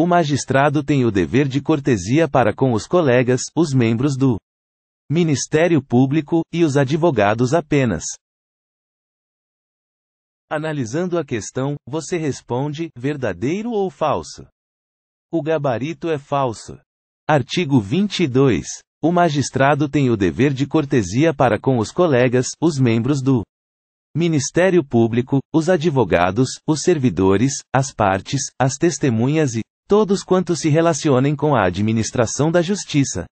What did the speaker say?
O magistrado tem o dever de cortesia para com os colegas, os membros do Ministério Público, e os advogados apenas. Analisando a questão, você responde: verdadeiro ou falso? O gabarito é falso. Artigo 22. O magistrado tem o dever de cortesia para com os colegas, os membros do Ministério Público, os advogados, os servidores, as partes, as testemunhas e Todos quantos se relacionem com a administração da justiça.